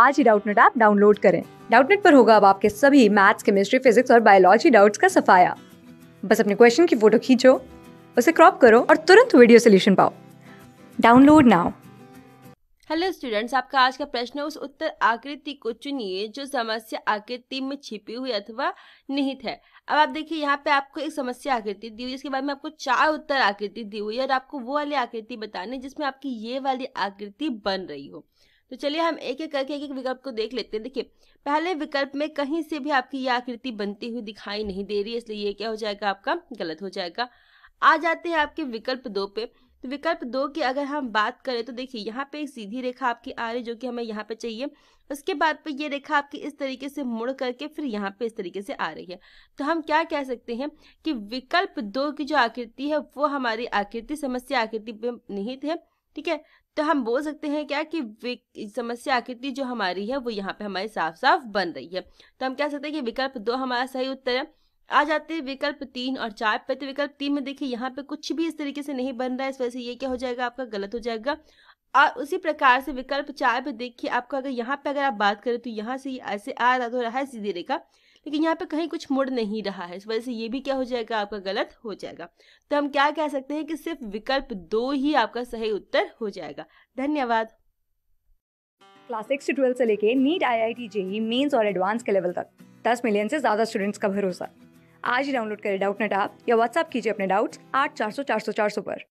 आज ही Doubtnut app download करें डाउटनेट पर होगा अब आपके सभी मैथ्स केमिस्ट्री फिजिक्स और बायोलॉजी डाउट्स का सफाया बस अपने क्वेश्चन की फोटो खींचो उसे क्रॉप करो और तुरंत वीडियो सोल्यूशन पाओ डाउनलोड नाउ हेलो स्टूडेंट्स आपका आज का प्रश्न है उस उत्तर आकृति को चुनिए जो समस्या आकृति में छिपी हुई अथवा निहित है अब आप देखिए यहाँ पे आपको एक समस्या आकृति दी हुई जिसके बाद में आपको चार उत्तर आकृति दी हुई है और आपको वो वाली आकृति बतानी है जिसमें आपकी ये वाली आकृति बन रही हो तो चलिए हम एक एक करके एक एक विकल्प को देख लेते हैं देखिए पहले विकल्प में कहीं से भी आपकी यह आकृति बनती हुई दिखाई नहीं दे रही है इसलिए ये क्या हो जाएगा आपका गलत हो जाएगा आ जाते हैं आपके विकल्प दो पे तो विकल्प दो की अगर हम बात करें तो देखिए यहाँ पे एक सीधी रेखा आपकी आ रही जो कि हमें यहाँ पे चाहिए उसके बाद पे ये रेखा आपकी इस तरीके से मुड़ करके फिर यहाँ पे इस तरीके से आ रही है तो हम क्या कह सकते हैं कि विकल्प दो की जो आकृति है वो हमारी आकृति समस्या आकृति पे निहित है ठीक है तो हम बोल सकते हैं क्या कि समस्या आकृति जो हमारी है वो यहाँ पे हमारी साफ साफ बन रही है तो हम कह सकते हैं कि विकल्प दो हमारा सही उत्तर है आ जाते हैं विकल्प तीन और चार पे तो विकल्प तीन में देखिए यहाँ पे कुछ भी इस तरीके से नहीं बन रहा है इस वजह से ये क्या हो जाएगा आपका गलत हो जाएगा और उसी प्रकार से विकल्प चार पे देखिए आपका अगर यहाँ पे अगर आप बात करें तो यहाँ से ऐसे आ रहा हो तो रहा है सीधी रेखा लेकिन यहाँ पे कहीं कुछ मुड़ नहीं रहा है इस वजह से ये भी क्या हो जाएगा आपका गलत हो जाएगा तो हम क्या कह सकते हैं कि सिर्फ विकल्प दो ही आपका सही उत्तर हो जाएगा धन्यवाद क्लास सिक्स टू ट्वेल्थ से लेके NEET I I T JEE mains और एडवांस के लेवल तक दस मिलियन से ज़्यादा स्टूडेंट्स का भरोसा आज ही डाउनलोड करें डाउट नेट आप या व्हाट्सअप कीजिए अपने डाउट्स आठ चार सौ चार सौ चार सौ पर